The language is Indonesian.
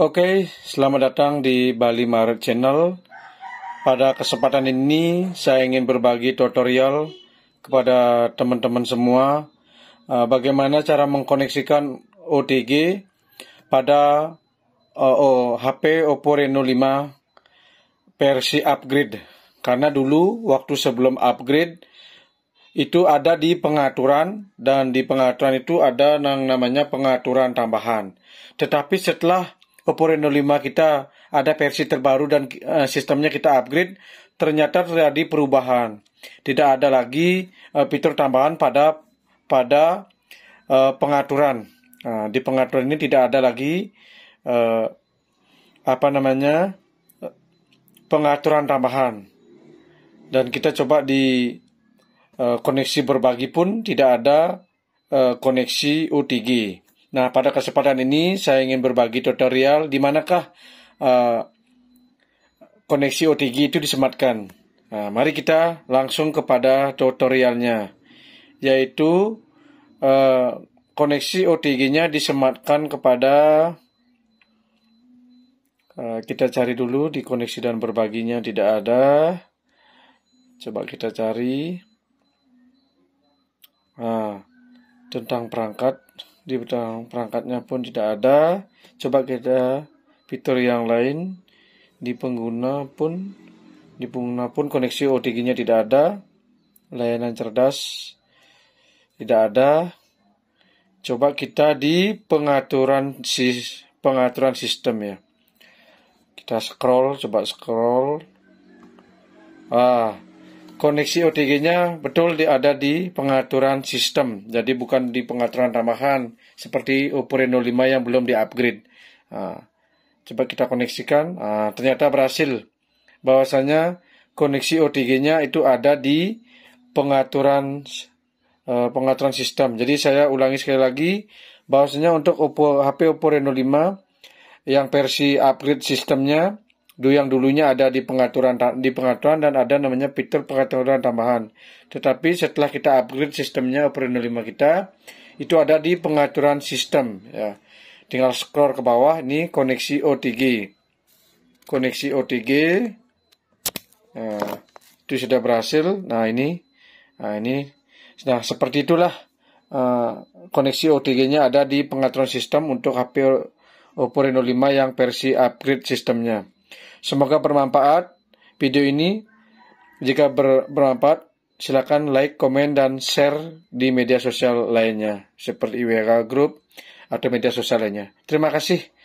Oke, selamat datang di Bali Maret Channel. Pada kesempatan ini saya ingin berbagi tutorial kepada teman-teman semua eh, bagaimana cara mengkoneksikan OTG pada uh, eh, oh, HP Oppo Reno 5 versi upgrade. Karena dulu waktu sebelum upgrade itu ada di pengaturan dan di pengaturan itu ada yang namanya pengaturan tambahan. Tetapi setelah Oppo Reno 5 kita ada versi terbaru dan eh, sistemnya kita upgrade, ternyata terjadi perubahan. Tidak ada lagi eh, fitur tambahan pada pada eh, pengaturan. Nah, di pengaturan ini tidak ada lagi apa namanya pengaturan tambahan. Dan kita coba di koneksi berbagi pun tidak ada koneksi UTG. Nah, pada kesempatan ini saya ingin berbagi tutorial di manakah uh, koneksi OTG itu disematkan. Nah, mari kita langsung kepada tutorialnya, yaitu uh, koneksi OTG-nya disematkan kepada uh, kita cari dulu di koneksi dan berbaginya tidak ada. Coba kita cari. Nah, tentang perangkat di bidang perangkatnya pun tidak ada coba kita fitur yang lain di pengguna pun di pengguna pun koneksi OTG nya tidak ada layanan cerdas tidak ada coba kita di pengaturan si pengaturan sistem ya kita scroll coba scroll ah koneksi OTG-nya betul di, ada di pengaturan sistem. Jadi bukan di pengaturan tambahan seperti Oppo Reno 5 yang belum di-upgrade. Nah, coba kita koneksikan. Nah, ternyata berhasil. Bahwasanya koneksi OTG-nya itu ada di pengaturan uh, pengaturan sistem. Jadi saya ulangi sekali lagi bahwasanya untuk Oppo HP Oppo Reno 5 yang versi upgrade sistemnya yang dulunya ada di pengaturan di pengaturan dan ada namanya fitur pengaturan tambahan. Tetapi setelah kita upgrade sistemnya Operino 5 kita, itu ada di pengaturan sistem ya. Tinggal scroll ke bawah ini koneksi OTG. Koneksi OTG nah, ya, itu sudah berhasil. Nah, ini nah ini nah seperti itulah uh, koneksi OTG-nya ada di pengaturan sistem untuk HP Oppo Reno 5 yang versi upgrade sistemnya. Semoga bermanfaat video ini. Jika bermanfaat, silakan like, komen, dan share di media sosial lainnya seperti WA Group atau media sosial lainnya. Terima kasih.